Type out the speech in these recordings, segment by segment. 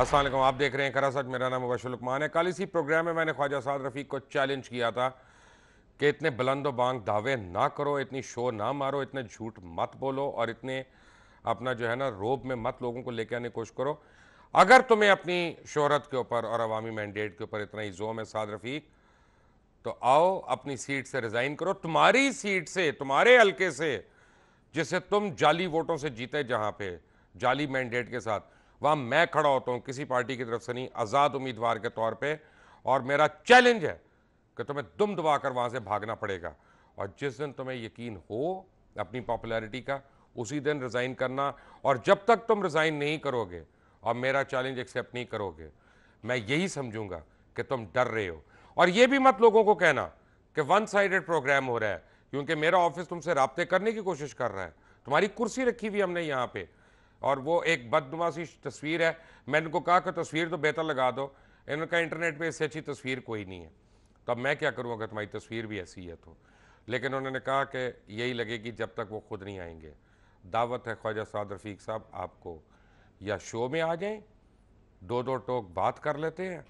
असल आप देख रहे हैं सच मेरा नाम मुबशर है कल इसी प्रोग्राम में मैंने ख्वाजा साद रफ़ीक को चैलेंज किया था कि इतने बुलंद बांग दावे ना करो इतनी शो ना मारो इतने झूठ मत बोलो और इतने अपना जो है ना रोब में मत लोगों को लेके आने की कोशिश करो अगर तुम्हें अपनी शहरत के ऊपर और अवामी मैंडेट के ऊपर इतना ही जोम है साद रफ़ीक तो आओ अपनी सीट से रिज़ाइन करो तुम्हारी सीट से तुम्हारे हल्के से जिसे तुम जाली वोटों से जीते जहाँ पे जाली मैंडेट के साथ वहाँ मैं खड़ा होता हूँ किसी पार्टी की तरफ से नहीं आज़ाद उम्मीदवार के तौर पर और मेरा चैलेंज है कि तुम्हें दुम दबा कर वहाँ से भागना पड़ेगा और जिस दिन तुम्हें यकीन हो अपनी पॉपुलैरिटी का उसी दिन रिज़ाइन करना और जब तक तुम रिज़ाइन नहीं करोगे और मेरा चैलेंज एक्सेप्ट नहीं करोगे मैं यही समझूंगा कि तुम डर रहे हो और ये भी मत लोगों को कहना कि वन साइडेड प्रोग्राम हो रहा है क्योंकि मेरा ऑफिस तुमसे रबते करने की कोशिश कर रहा है तुम्हारी कुर्सी रखी हुई हमने यहाँ पे और वो एक बदनुमा सी तस्वीर है मैंने उनको कहा कि तस्वीर तो बेहतर लगा दो इन्होंने कहा इंटरनेट पे इससे अच्छी तस्वीर कोई नहीं है तो अब मैं क्या करूँ अगर तुम्हारी तस्वीर भी ऐसी है तो लेकिन उन्होंने कहा कि यही लगेगी जब तक वो खुद नहीं आएंगे दावत है ख्वाजा साद रफीक साहब आपको या शो में आ जाएं दो दो टोक बात कर लेते हैं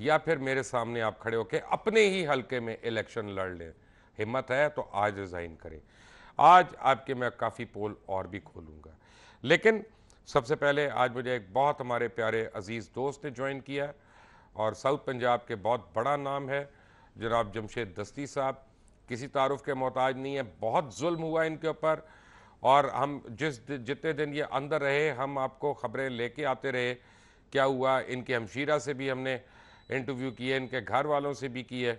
या फिर मेरे सामने आप खड़े होकर अपने ही हलके में इलेक्शन लड़ लें हिम्मत है तो आज रिज़ाइन करें आज आपके मैं काफ़ी पोल और भी खोलूँगा लेकिन सबसे पहले आज मुझे एक बहुत हमारे प्यारे अज़ीज़ दोस्त ने ज्वाइन किया और साउथ पंजाब के बहुत बड़ा नाम है जनाब जमशेद दस्ती साहब किसी तारफ़ के मोहताज नहीं है बहुत जुल्म हुआ इनके ऊपर और हम जिस जितने दिन ये अंदर रहे हम आपको ख़बरें लेके आते रहे क्या हुआ इनके हमशीरा से भी हमने इंटरव्यू किए इनके घर वालों से भी किए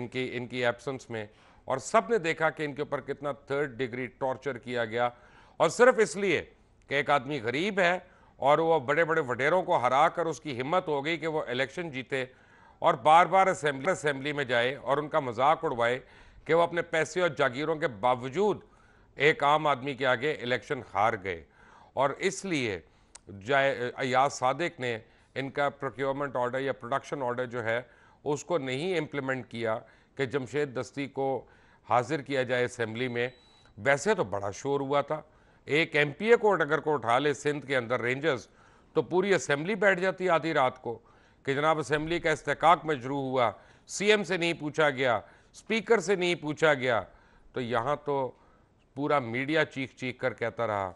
इनकी इनकी एब्सेंस में और सब ने देखा कि इनके ऊपर कितना थर्ड डिग्री टॉर्चर किया गया और सिर्फ इसलिए कि एक आदमी गरीब है और वह बड़े बड़े वडेरों को हरा कर उसकी हिम्मत हो गई कि वो इलेक्शन जीते और बार बार असम्बली असम्बली में जाए और उनका मजाक उड़वाए कि वो अपने पैसे और जागीरों के बावजूद एक आम आदमी के आगे इलेक्शन हार गए और इसलिए अयाज सादिक ने इनका प्रोक्योरमेंट ऑर्डर या प्रोडक्शन ऑर्डर जो है उसको नहीं इम्प्लीमेंट किया कि जमशेद दस्ती को हाजिर किया जाए असम्बली में वैसे तो बड़ा शोर हुआ था एक एमपीए कोर्ट अगर को उठा ले सिंध के अंदर रेंजर्स तो पूरी असेंबली बैठ जाती आधी रात को कि जनाब असेंबली का इस्तेकाक मजरू हुआ सीएम से नहीं पूछा गया स्पीकर से नहीं पूछा गया तो यहाँ तो पूरा मीडिया चीख चीख कर कहता रहा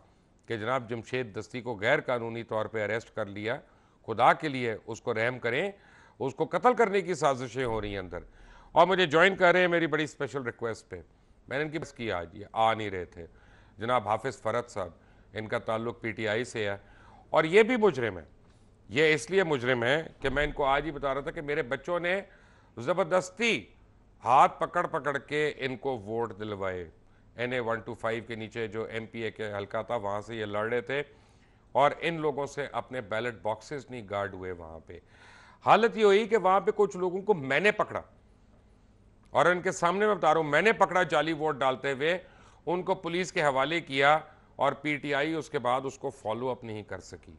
कि जनाब जमशेद दस्ती को गैर कानूनी तौर पर अरेस्ट कर लिया खुदा के लिए उसको रहम करें उसको कत्ल करने की साजिशें हो रही हैं अंदर और मुझे ज्वाइन कर रहे हैं मेरी बड़ी स्पेशल रिक्वेस्ट पे मैंने इनकी बस की आज ये आ नहीं रहे थे जनाब हाफिज़ फ़रत साहब इनका ताल्लुक पीटीआई से है और ये भी मुजरिम है ये इसलिए मुजरिम है कि मैं इनको आज ही बता रहा था कि मेरे बच्चों ने ज़बरदस्ती हाथ पकड़ पकड़ के इनको वोट दिलवाए N A one two five के नीचे जो एम पी ए के हल्का था वहाँ से ये लड़ रहे थे और इन लोगों से अपने बैलेट बॉक्सेस नहीं गार्ड हुए वहाँ पे हालत ये हुई कि वहाँ पे कुछ लोगों को मैंने पकड़ा और इनके सामने मैं बता रहा हूँ मैंने पकड़ा जाली वोट डालते हुए उनको पुलिस के हवाले किया और पीटीआई उसके बाद उसको फॉलो अप नहीं कर सकी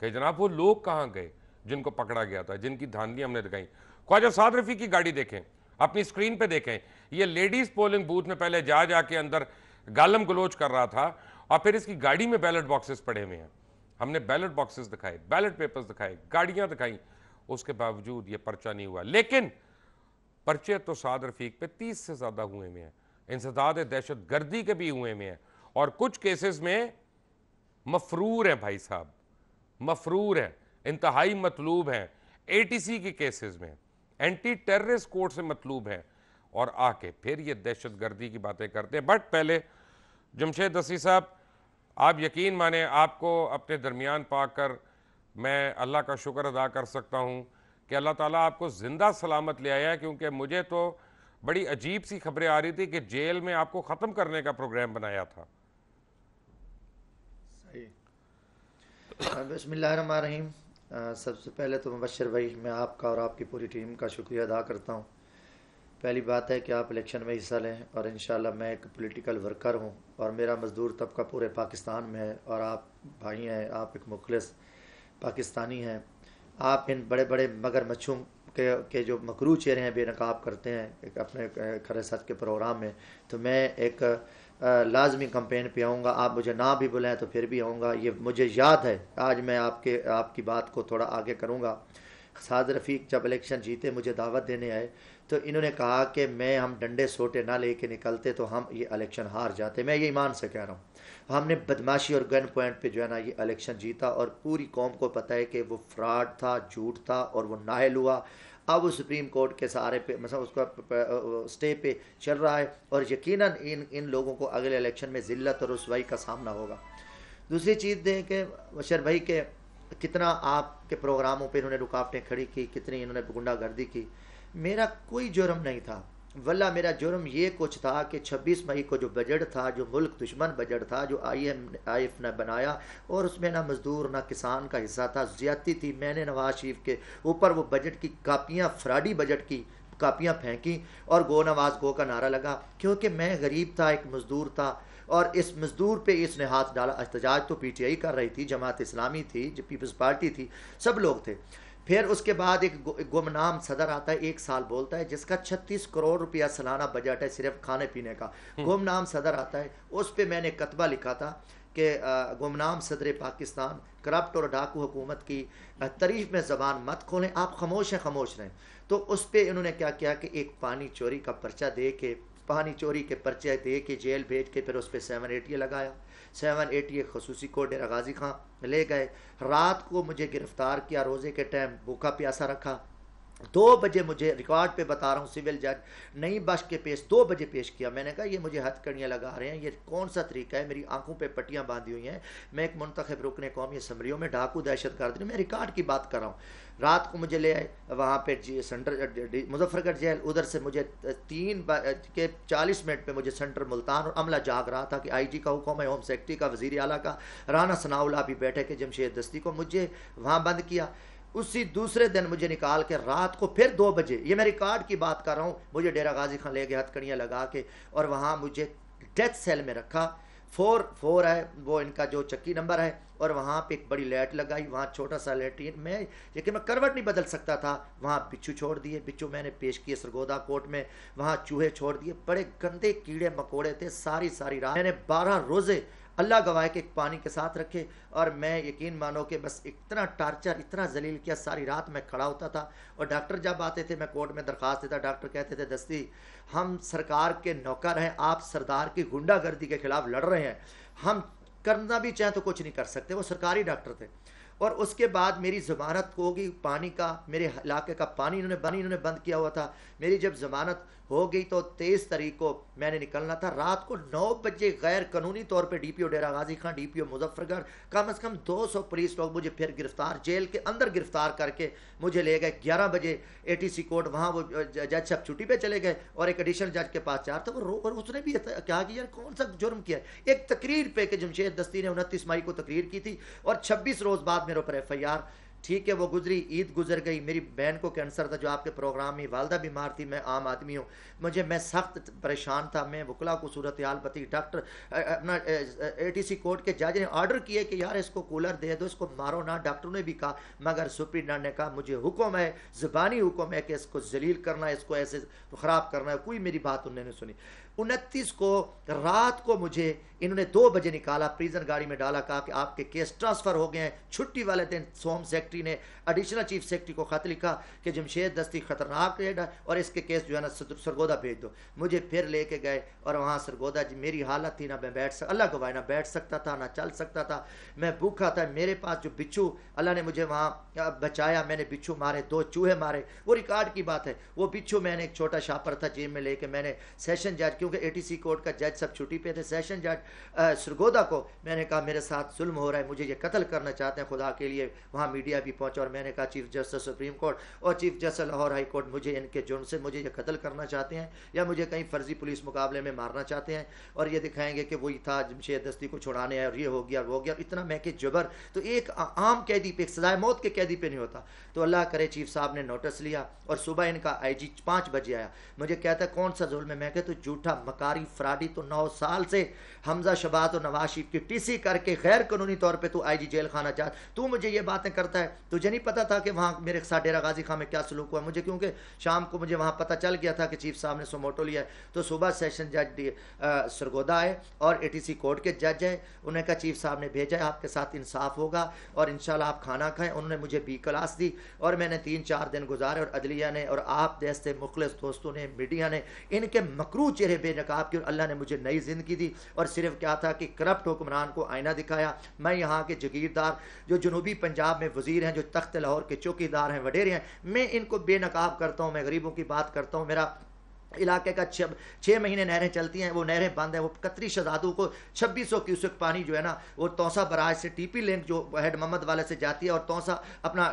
कहे जनाब वो लोग कहाँ गए जिनको पकड़ा गया था जिनकी धांधली हमने दिखाई ख्वाजा साद रफी की गाड़ी देखें अपनी स्क्रीन पे देखें ये लेडीज़ पोलिंग बूथ में पहले जा जा के अंदर गालम गलोच कर रहा था और फिर इसकी गाड़ी में बैलेट बॉक्सेस पड़े हुए हैं हमने बैलेट बॉक्सेस दिखाए बैलेट पेपर्स दिखाए गाड़ियां दिखाई उसके बावजूद ये पर्चा नहीं हुआ लेकिन पर्चे तो साद रफीक पे तीस से ज़्यादा हुए हुए हैं इंसदाद दहशत गर्दी के भी हुए में है और कुछ केसेस में मफरूर हैं भाई साहब मफरूर हैं इंतहाई मतलूब हैं ए टी सी के केसेस में एंटी टेररिस्ट कोर्ट से मतलूब हैं और आके फिर ये दहशत गर्दी की बातें करते हैं बट पहले जमशेद दसी साहब आप यकीन माने आपको अपने दरमियान पाकर मैं अल्लाह का शुक्र अदा कर सकता हूँ कि अल्लाह ताला आपको ज़िंदा सलामत ले आया क्योंकि मुझे तो बड़ी अजीब सी खबरें आ रही थी कि जेल में आपको ख़त्म करने का प्रोग्राम बनाया था सही बसमीम सबसे पहले तो मुबशर भाई मैं आपका और आपकी पूरी टीम का शुक्रिया अदा करता हूँ पहली बात है कि आप इलेक्शन में हिस्सा लें और इन मैं एक पॉलिटिकल वर्कर हूँ और मेरा मज़दूर तबका पूरे पाकिस्तान में है और आप भाई हैं आप एक मुखलस पाकिस्तानी हैं आप इन बड़े बड़े मगर मच्छों के के जो मकरू चेहरे हैं बेनकाब करते हैं अपने अपने खरसत के प्रोग्राम में तो मैं एक लाजमी कंपेन पे आऊँगा आप मुझे ना भी बुलाएं तो फिर भी आऊँगा ये मुझे याद है आज मैं आपके आपकी बात को थोड़ा आगे करूँगा साद रफ़ीक जब इलेक्शन जीते मुझे दावत देने आए तो इन्होंने कहा कि मैं हम डंडे सोटे ना लेके निकलते तो हम ये इलेक्शन हार जाते मैं ये ईमान से कह रहा हूँ हमने बदमाशी और गन पॉइंट पे जो है ना ये इलेक्शन जीता और पूरी कौम को पता है कि वो फ्रॉड था झूठ था और वो नाहल हुआ अब वो सुप्रीम कोर्ट के सहारे पे मतलब उसका स्टे पे चल रहा है और यकीनन इन इन लोगों को अगले इलेक्शन में ज़िल्लत और रसवाई का सामना होगा दूसरी चीज़ दें कि बशर भाई के कितना आपके प्रोग्रामों पे इन्होंने रुकावटें खड़ी की कितनी इन्होंने गुंडागर्दी की मेरा कोई जुर्म नहीं था वल्ला मेरा जुर्म ये कुछ था कि 26 मई को जो बजट था जो मुल्क दुश्मन बजट था जो आई एम आई एफ ने बनाया और उसमें ना मज़दूर ना किसान का हिस्सा था ज्यादती थी मैंने नवाज शरीफ के ऊपर वो बजट की कापियाँ फ्राडी बजट की कापियाँ फेंकी और गो नवाज गो का नारा लगा क्योंकि मैं गरीब था एक मज़दूर था और इस मजदूर पे इसने हाथ डाला एहतजाज तो आई कर रही थी जमात इस्लामी थी जो पीपल्स पार्टी थी सब लोग थे फिर उसके बाद एक गुमनाम सदर आता है एक साल बोलता है जिसका 36 करोड़ रुपया सालाना बजट है सिर्फ खाने पीने का हम्म। गुमनाम सदर आता है उस पर मैंने कतबा लिखा था कि गुमनाम सदर पाकिस्तान करप्ट और डाकू हुकूमत की तरीफ में ज़बान मत खोलें आप खामोश हैं खामोश रहें तो उस पर इन्होंने क्या किया कि एक पानी चोरी का पर्चा दे के पानी चोरी के पर्चे दे के जेल भेज के फिर उस पर सेवन एट लगाया सेवन एटी ए खसूसी को डेरा गाजी खां ले गए रात को मुझे गिरफ्तार किया रोज़े के टाइम भूखा प्यासा रखा दो बजे मुझे रिकॉर्ड पे बता रहा हूँ सिविल जज नई बश के पेश दो बजे पेश किया मैंने कहा ये मुझे हथकड़ियाँ लगा रहे हैं ये कौन सा तरीका है मेरी आंखों पे पट्टियाँ बांधी हुई हैं मैं एक मुंतखब रुकने कौमी असम्बलियों में डाकू दहशत गर्द मैं रिकॉर्ड की बात कर रहा हूँ रात को मुझे ले आए वहाँ पे सेंटर मुजफ्फरगढ़ जेल उधर से मुझे तीन के चालीस मिनट पर मुझे सेंटर मुल्तान और अमला जाग रहा था कि आईजी का हुक्म है होम सेक्रेटरी का वजीर अला का राना सनाउला भी बैठे के जमशेद दस्ती को मुझे वहाँ बंद किया उसी दूसरे दिन मुझे निकाल के रात को फिर दो बजे ये मैं रिकॉर्ड की बात कर रहा हूँ मुझे डेरा गाजी खान ले गए हथकड़ियाँ लगा के और वहाँ मुझे डेथ सेल में रखा फोर फोर है वो इनका जो चक्की नंबर है और वहाँ पे एक बड़ी लाइट लगाई वहाँ छोटा सा लेट्रिन में लेकिन मैं करवट नहीं बदल सकता था वहाँ बिच्छू छोड़ दिए बिच्छू मैंने पेश किए सरगोदा कोर्ट में वहाँ चूहे छोड़ दिए बड़े गंदे कीड़े मकोड़े थे सारी सारी रात मैंने बारह रोज़े अल्लाह गवाह के एक पानी के साथ रखे और मैं यकीन मानो कि बस इतना टार्चर इतना जलील किया सारी रात मैं खड़ा होता था और डॉक्टर जब आते थे मैं कोर्ट में दरख्वास्त देता डॉक्टर कहते थे दस्ती हम सरकार के नौकर हैं आप सरदार की गुंडागर्दी के खिलाफ लड़ रहे हैं हम करना भी चाहें तो कुछ नहीं कर सकते वो सरकारी डॉक्टर थे और उसके बाद मेरी जमानत होगी पानी का मेरे इलाके का पानी इन्होंने बनी इन्होंने बंद किया हुआ था मेरी जब जमानत हो गई तो तेईस तारीख को मैंने निकलना था रात को नौ बजे गैर कानूनी तौर पी डीपीओ डेरा गाजी खान डीपीओ मुजफ्फरगढ़ कम से कम 200 पुलिस लोग मुझे फिर गिरफ्तार जेल के अंदर गिरफ्तार करके मुझे ले गए 11 बजे एटीसी कोर्ट वहाँ वो जज साहब छुट्टी पे चले गए और एक एडिशनल जज के पास चार था वो रो उसने भी कहा कि यार कौन सा जुर्म किया एक तकरीर पे कि जमशेद दस्ती ने उनतीस मई को तकरीर की थी और छब्बीस रोज़ बाद मेरे ऊपर एफ आई आर ठीक है वो गुजरी ईद गुजर गई मेरी बहन को कैंसर था जो आपके प्रोग्राम में वालदा बीमार थी मैं आम आदमी हूँ मुझे मैं सख्त परेशान था मैं वकला को सूरत हाल पति डॉक्टर अपना ए टी सी कोर्ट के जज ने ऑर्डर किए कि यार इसको कूलर दे दो इसको मारो ना डॉक्टर ने भी कहा मगर सुप्रीडा ने कहा मुझे हुक्म है ज़बानी हुक्म है कि इसको जलील करना है इसको ऐसे ख़राब करना है कोई मेरी बात उन्होंने सुनी उनतीस को रात को मुझे इन्होंने दो बजे निकाला प्रीजन गाड़ी में डाला कहा कि आपके केस ट्रांसफ़र हो गए हैं छुट्टी वाले दिन सोम सेक्रेटरी ने एडिशनल चीफ सेक्रेटरी को खत लिखा कि जमशेद दस्ती खतरनाक रेड है और इसके केस जो है ना सरगोदा भेज दो मुझे फिर लेके गए और वहाँ सरगोदा जी मेरी हालत थी ना मैं बैठ सक अल्लाह भाई ना बैठ सकता था ना चल सकता था मैं भूखा था मेरे पास जो बिच्छू अल्लाह ने मुझे वहाँ बचाया मैंने बिच्छू मारे दो चूहे मारे वो रिकॉर्ड की बात है वो बिच्छू मैंने एक छोटा शापर था जेब में लेके मैंने सेशन जज के क्योंकि एटीसी कोर्ट का जज सब छुट्टी पे थे सेशन जज सरगोदा को मैंने कहा मेरे साथ जुल्म हो रहा है मुझे ये कत्ल करना चाहते हैं खुदा के लिए वहाँ मीडिया भी पहुँचा और मैंने कहा चीफ जस्टिस सुप्रीम कोर्ट और chief justice Lahore high court मुझे इनके जुर्म से मुझे ये कत्ल करना चाहते हैं या मुझे कहीं फर्जी पुलिस मुकाबले में मारना चाहते हैं और ये दिखाएंगे कि वही था जमशेद दस्ती को छुड़ाने और ये हो गया वो हो गया इतना महके जबर तो एक आम कैदी पे एक सजाए मौत के कैदी पे नहीं होता तो अल्लाह करे चीफ साहब ने नोटिस लिया और सुबह इनका आई जी पांच बजे आया मुझे कहता कौन सा जुल्म है मैं कहता तो झूठा मकारी फरादी तो नौ साल से हमजा शबात और नवाज शरीफ की टीसी करके गैर कानूनी तौर पर तू आई जी जेल खाना चाह तू मुझे ये बातें करता है तुझे नहीं पता था कि वहाँ मेरे साथ डेरा गाजी खां में क्या सलूक हुआ मुझे क्योंकि शाम को मुझे वहाँ पता चल गया था कि चीफ साहब ने सोमोटो लिया है तो सुबह सेशन जज सरगोदा आए और ए टी सी कोर्ट के जज हैं उन्हें कहा चीफ साहब ने भेजा है आपके साथ इंसाफ होगा और इन आप खाना खाएं उन्होंने मुझे बी क्लास दी और मैंने तीन चार दिन गुजारे और अदलिया ने और आप जैसे मुखलस दोस्तों ने मीडिया ने इनके मकरू चेहरे बेनकाब की और अल्लाह ने मुझे नई ज़िंदगी दी और सिर्फ क्या था कि करप्ट हुक्मरान को आईना दिखाया मैं यहाँ के जगीरदार जो जनूबी पंजाब में वजीर हैं जो तख्त लाहौर के चौकीदार हैं वडेरे हैं मैं इनको बेनकाब करता हूँ मैं गरीबों की बात करता हूँ मेरा इलाके का छः छः महीने नहरें चलती हैं वो नहरें बंद हैं वो कतरी शहजादों को छब्बीस सौ क्यूसक पानी जो है ना वो तौसा बराज से टीपी लेंक जो हेड मोहम्मद वाले से जाती है और तौसा अपना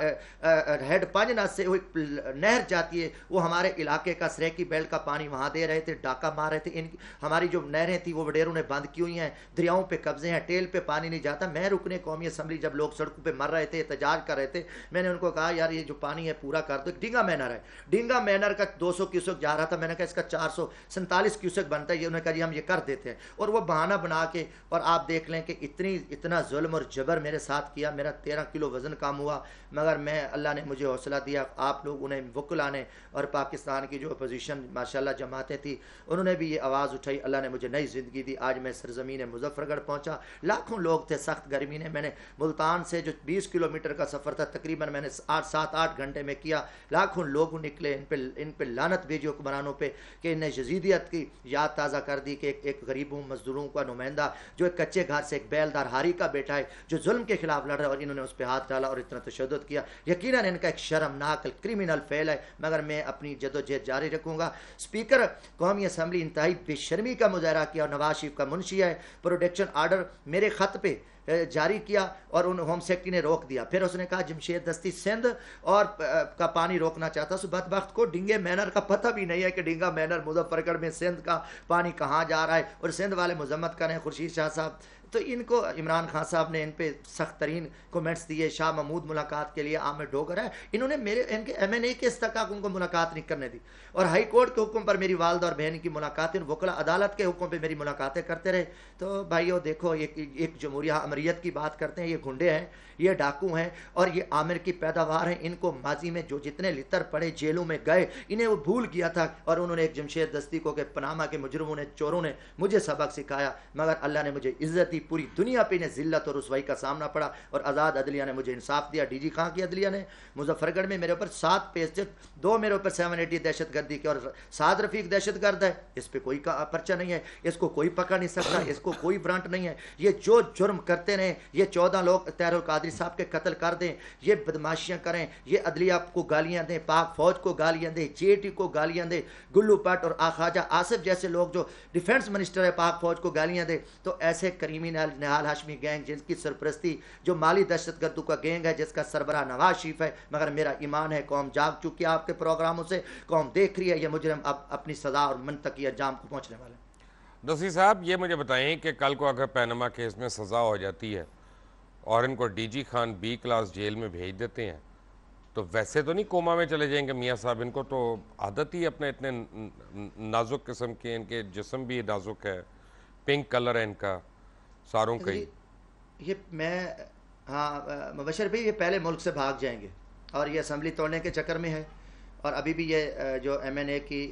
हेड पांजना से वो नहर जाती है वो हमारे इलाके का सरेकी बेल्ट का पानी वहाँ दे रहे थे डाका मार रहे थे इन हमारी जो नहरें थी वो वडेरों ने बंद की हुई हैं दरियाओं पर कब्जे हैं टेल पर पानी नहीं जाता मैं रुकने कौमी असम्बली जब लोग सड़कों पर मर रहे थे एहतजाज कर रहे थे मैंने उनको कहा यार ये जो पानी है पूरा कर दो डिंगा मैनर है डींगा मैनर का दो सौ क्यूसक जा रहा था मैंने कहा इसका चार सौ सैंतालीस क्यूसेक बनता है ये उन्होंने कहा जी हम ये कर देते हैं और वो बहाना बना के और आप देख लें कि इतनी इतना जुल्म और जबर मेरे साथ किया मेरा तेरह किलो वज़न कम हुआ मगर मैं अल्लाह ने मुझे हौसला दिया आप लोग उन्हें वकुला ने और पाकिस्तान की जो अपोजिशन माशा जमातें थी उन्होंने भी ये आवाज़ उठाई अल्लाह ने मुझे नई ज़िंदगी दी आज मैं सरजमीन मुजफ्फरगढ़ पहुँचा लाखों लोग थे सख्त गर्मी ने मैंने मुल्तान से जो बीस किलोमीटर का सफ़र था तकरीबन मैंने आठ सात आठ घंटे में किया लाखों लोग निकले इन पर इन पर लानत भेजी हुक्मरानों पर कि इन्हें यजीदियत की याद ताज़ा कर दी कि एक, एक गरीबों मजदूरों का नुमाइंदा जो एक कच्चे घर से एक बैलदार हारी का बेटा है जो जुल्म के खिलाफ लड़ रहा है और इन्होंने उस पर हाथ डाला और इतना तशद किया यकीन इनका एक शर्मनाक क्रिमिनल फेल है मगर मैं अपनी जदोजहद जारी रखूँगा स्पीकर कौमी असम्बली इंतहाई बेशर्मी का मुजाहरा किया और नवाज शरीफ का मुंशी है प्रोडक्शन आर्डर मेरे ख़त पर जारी किया और उन होम सेक्रेटरी ने रोक दिया फिर उसने कहा जमशेद दस्ती सिंध और का पानी रोकना चाहता उस बदबख्त को डिंगे मैनर का पता भी नहीं है कि डिंगा मैनर मुजफ्फरगढ़ में सिंध का पानी कहाँ जा रहा है और सिंध वाले मजम्मत करें खुर्शीद शाह साहब तो इनको इमरान खान साहब ने इन पर सख्त तरीन कमेंट्स दिए शाह महमूद मुलाकात के लिए आमिर डोगर है इन्होंने मेरे इनके एम एन ए केस तक उनको मुलाकात नहीं करने दी और हाई कोर्ट के हुक्म पर मेरी वालदा और बहन की मुलाकातें वकला अदालत के हुक्म पर मेरी मुलाकातें करते रहे तो भाइयों देखो एक एक जमहूरिया अमरीत की बात करते हैं ये घुंडे हैं ये डाकू हैं और ये आमिर की पैदावार हैं इनको माजी में जो जितने लितर पड़े जेलों में गए इन्हें वो भूल गया था और उन्होंने एक जमशेद दस्ती को के पनामा के मुजरमों ने चोरों ने मुझे सबक सिखाया मगर अल्लाह ने मुझे इज्जत ही की पूरी दुनिया पे इन्हें जिल्लत और रसवाई का सामना पड़ा और आज़ाद अदलिया ने मुझे इंसाफ दिया डी जी खां की अदलिया ने मुजफ्फरगढ़ में मेरे ऊपर सात पेज थे दो मेरे ऊपर सेवन एटी दहशत गर्दी के और सात रफीक दहशत गर्द है इस पर कोई पर्चा नहीं है इसको कोई पकड़ नहीं सकता इसको कोई ब्रांट नहीं है ये जो जुर्म करते रहे ये चौदह लोग तैर कादरी साहब के कत्ल कर दें ये बदमाशियाँ करें ये अदलिया को गालियाँ दें पाक फौज को गालियाँ दें जे को गालियाँ दें गुल्लू पट और आखाजा आसिफ जैसे लोग जो डिफेंस मिनिस्टर है पाक फौज को गालियाँ दें तो ऐसे करीमी तरीन निहाल हाशमी गैंग जिनकी सरपरस्ती जो माली दहशत गर्दू का गैंग है जिसका सरबरा नवाज शरीफ है मगर मेरा ईमान है कौम जाग चुकी है आपके प्रोग्रामों से कौम देख रही है ये मुजरम अब अपनी सजा और मनतकी अंजाम को पहुँचने वाले नसी साहब ये मुझे बताएं कि कल को अगर पैनमा केस में सज़ा हो जाती है और इनको DG Khan B class jail में भेज देते हैं तो वैसे तो नहीं कोमा में चले जाएंगे मियाँ साहब इनको तो आदत ही अपने इतने नाजुक किस्म के इनके जिसम भी नाजुक है पिंक कलर है इनका सारों के ये मैं हाँ मुबशर भाई ये पहले मुल्क से भाग जाएंगे और ये असम्बली तोड़ने के चक्कर में है और अभी भी ये जो एम एन ए की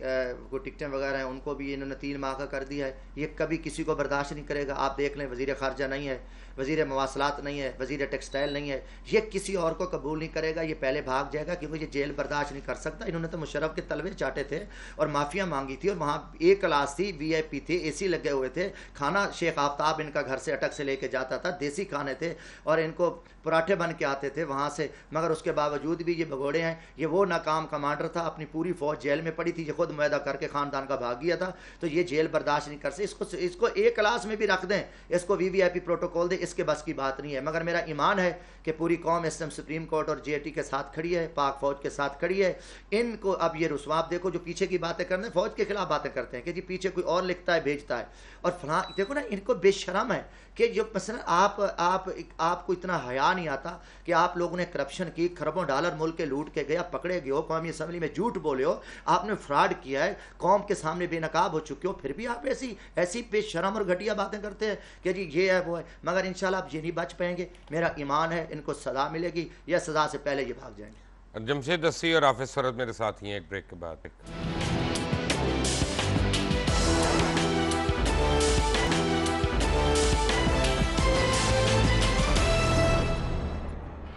वो टिकटें वगैरह हैं उनको भी इन्होंने तीन माह का कर दिया है ये कभी किसी को बर्दाश्त नहीं करेगा आप देख लें वजीर खारजा नहीं है वजीर मवासलात नहीं है वजीर टेक्सटाइल नहीं है ये किसी और को कबूल नहीं करेगा ये पहले भाग जाएगा क्योंकि ये जेल बर्दाश्त नहीं कर सकता इन्होंने तो मुशरफ के तलवे चाटे थे और माफ़िया मांगी थी और वहाँ ए क्लास थी वी आई पी थे ए सी लगे हुए थे खाना शेख आफ्ताब इनका घर से अटक से लेके जाता था देसी खाने थे और इनको पराठे बन के आते थे वहाँ से मगर उसके बावजूद भी ये भगोड़े हैं ये वो नाकाम कमांड कमांडर था अपनी पूरी फौज जेल में पड़ी थी ये खुद मैदा करके खानदान का भाग गया था तो ये जेल बर्दाश्त नहीं कर सकते इसको इसको ए क्लास में भी रख दें इसको V V I P protocol दें इसके बस की बात नहीं है मगर मेरा ईमान है कि पूरी कौम इस टाइम सुप्रीम कोर्ट और जे के साथ खड़ी है पाक फौज के साथ खड़ी है इनको अब ये रुसवाब देखो जो पीछे की बातें कर रहे हैं फौज के खिलाफ बातें करते हैं कि जी पीछे कोई और लिखता है भेजता है और फला देखो ना इनको बेशरम है कि जो मसलन आप आप आपको इतना हया नहीं आता कि आप लोगों ने करप्शन की खरबों डॉलर मुल्क के लूट के गया पकड़े गए हो सब असेंबली में झूठ बोले हो आपने फ्रॉड किया है कौम के सामने बेनकाब हो चुके हो फिर भी आप ऐसी ऐसी शर्म और घटिया बातें करते हैं कि जी ये है वो है मगर इन आप ये नहीं बच पाएंगे मेरा ईमान है इनको सजा मिलेगी या सजा से पहले ये भाग जाएंगे जमशेद दस्सी और आफिस सूरत मेरे साथ ही हैं एक ब्रेक के बाद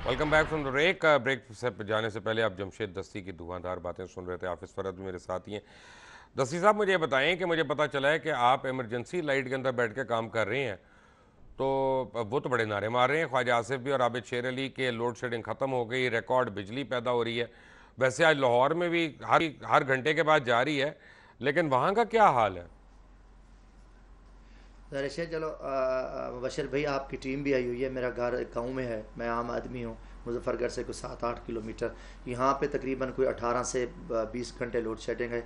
welcome back from the break break से जाने से पहले आप जमशेद दस्ती की धुआंधार बातें सुन रहे थे इस फरद मेरे साथ ही हैं दस्ती साहब मुझे बताएं कि मुझे पता चला है कि आप इमरजेंसी लाइट के अंदर बैठ के काम कर रहे हैं तो वो तो बड़े नारे मार रहे हैं ख्वाजा आसिफ भी और आबिद शेर अली के लोड शेडिंग ख़त्म हो गई रिकॉर्ड बिजली पैदा हो रही है वैसे आज लाहौर में भी हर हर घंटे के बाद जारी है लेकिन वहाँ का क्या हाल है जरा शेर चलो बशर भाई आपकी टीम भी आई हुई है मेरा घर गाँव में है मैं आम आदमी हूँ मुजफ्फरगढ़ से कुछ सात आठ किलोमीटर यहाँ पे तकरीबन कोई अठारह से बीस घंटे लोड शेडिंग है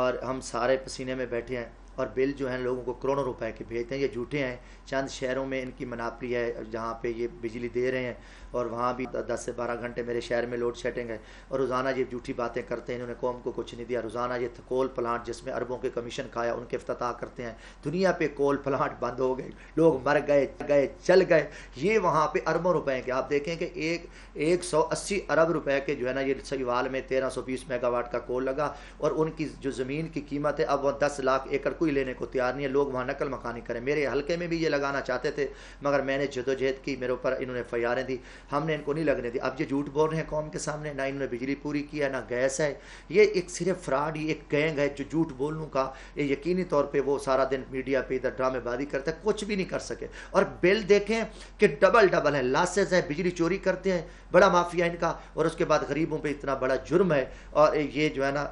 और हम सारे पसीने में बैठे हैं और बिल जो है लोगों को करोड़ों रुपए के भेजते हैं ये झूठे हैं चंद शहरों में इनकी मनापरी है जहाँ पे ये बिजली दे रहे हैं और वहाँ भी दस से बारह घंटे मेरे शहर में लोड शेडिंग है और रोज़ाना ये झूठी बातें करते हैं इन्होंने कौम को कुछ नहीं दिया रोज़ाना ये कोल प्लांट जिसमें अरबों के कमीशन खाया उनके अफ्ताह करते हैं दुनिया पे कोल प्लांट बंद हो गए लोग मर गए गए चल गए ये वहाँ पे अरबों रुपए के आप देखें कि एक एक सौ अस्सी अरब रुपए के जो है ना ये सईवाल में तेरह सौ बीस मेगावाट का कोल लगा और उनकी जो ज़मीन की कीमत है अब वह दस लाख एकड़ कोई लेने को तैयार नहीं है लोग वहाँ नकल मकानी करें मेरे हल्के में भी ये लगाना चाहते थे मगर मैंने जदोजहद की मेरे ऊपर इन्होंने फैयारें दी हमने इनको नहीं लगने दिया अब ये झूठ बोल रहे हैं कौम के सामने ना इन्होंने बिजली पूरी है ना गैस है ये एक सिर्फ फ्रॉड ये एक गैंग है जो झूठ बोलूँ का ये यकीनी तौर पर वो सारा दिन मीडिया पर इधर ड्रामेबाजी करते हैं कुछ भी नहीं कर सके और बिल देखें कि डबल डबल है लासेज है बिजली चोरी करते हैं बड़ा माफिया इनका और उसके बाद गरीबों पर इतना बड़ा जुर्म है और ये जो है ना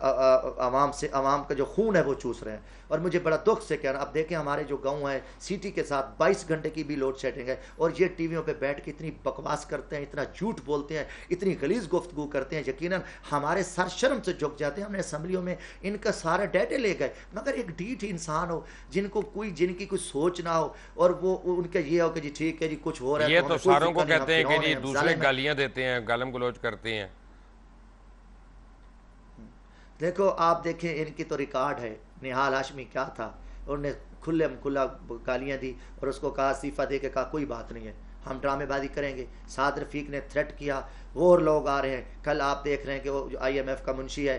आवाम से आवाम का जो खून है वो चूस रहे हैं और मुझे बड़ा दुख से कहना आप देखें हमारे जो गाँव है सिटी के साथ बाईस घंटे की भी लोड शेडिंग है और ये टीवियों पर बैठ के इतनी बकवास करते हैं इतना झूठ बोलते हैं इतनी गलीज गुफ्तगु करते हैं यकीन हमारे सर शर्म से झुक जाते हैं हमने असम्बलियों में इनका सारा डेटे ले गए मगर एक डीठ इंसान हो जिनको कोई जिनकी कोई सोच ना हो और वो उनका ये हो कि जी ठीक है जी कुछ हो रहा है ये तो, तो सारों को कहते हैं कि जी दूसरे गालियां देते हैं गालम गलोच करते हैं देखो आप देखें इनकी तो रिकॉर्ड है निहाल हाशमी क्या था उन्होंने खुले खुला गालियाँ दी और उसको कहा इस्तीफ़ा दे के कहा कोई बात नहीं है हम ड्रामेबाजी करेंगे साद रफीक ने थ्रेट किया और लोग आ रहे हैं कल आप देख रहे हैं कि वो जो एफ का मुंशी है